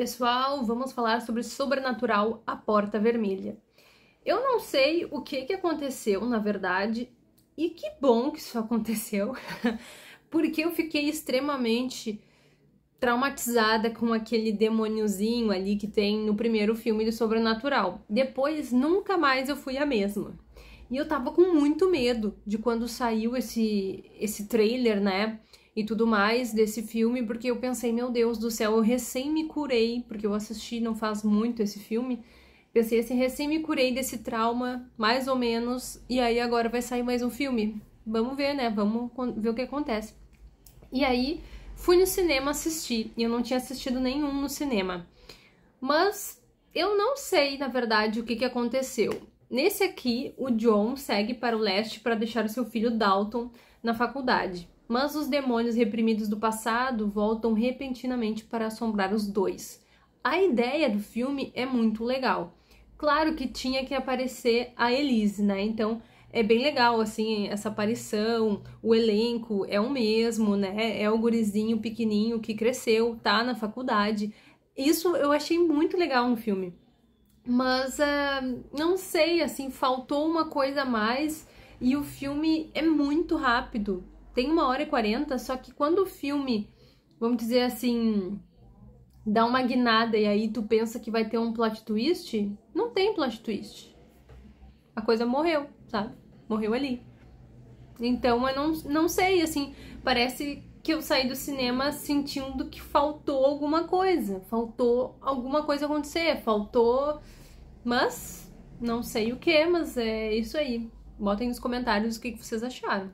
Pessoal, vamos falar sobre Sobrenatural A Porta Vermelha. Eu não sei o que, que aconteceu, na verdade, e que bom que isso aconteceu, porque eu fiquei extremamente traumatizada com aquele demôniozinho ali que tem no primeiro filme de Sobrenatural. Depois, nunca mais eu fui a mesma. E eu tava com muito medo de quando saiu esse, esse trailer, né? e tudo mais desse filme, porque eu pensei, meu Deus do céu, eu recém me curei, porque eu assisti não faz muito esse filme. Pensei assim, recém me curei desse trauma, mais ou menos, e aí agora vai sair mais um filme. Vamos ver, né? Vamos ver o que acontece. E aí, fui no cinema assistir, e eu não tinha assistido nenhum no cinema. Mas eu não sei, na verdade, o que, que aconteceu. Nesse aqui, o John segue para o leste para deixar o seu filho Dalton na faculdade mas os demônios reprimidos do passado voltam repentinamente para assombrar os dois. A ideia do filme é muito legal. Claro que tinha que aparecer a Elise, né? Então é bem legal, assim, essa aparição, o elenco é o mesmo, né? É o gurizinho pequenininho que cresceu, tá na faculdade. Isso eu achei muito legal no filme. Mas uh, não sei, assim, faltou uma coisa a mais e o filme é muito rápido tem uma hora e quarenta, só que quando o filme, vamos dizer assim, dá uma guinada e aí tu pensa que vai ter um plot twist, não tem plot twist. A coisa morreu, sabe? Morreu ali. Então eu não, não sei, assim, parece que eu saí do cinema sentindo que faltou alguma coisa, faltou alguma coisa acontecer, faltou. Mas não sei o que, mas é isso aí. Botem nos comentários o que vocês acharam.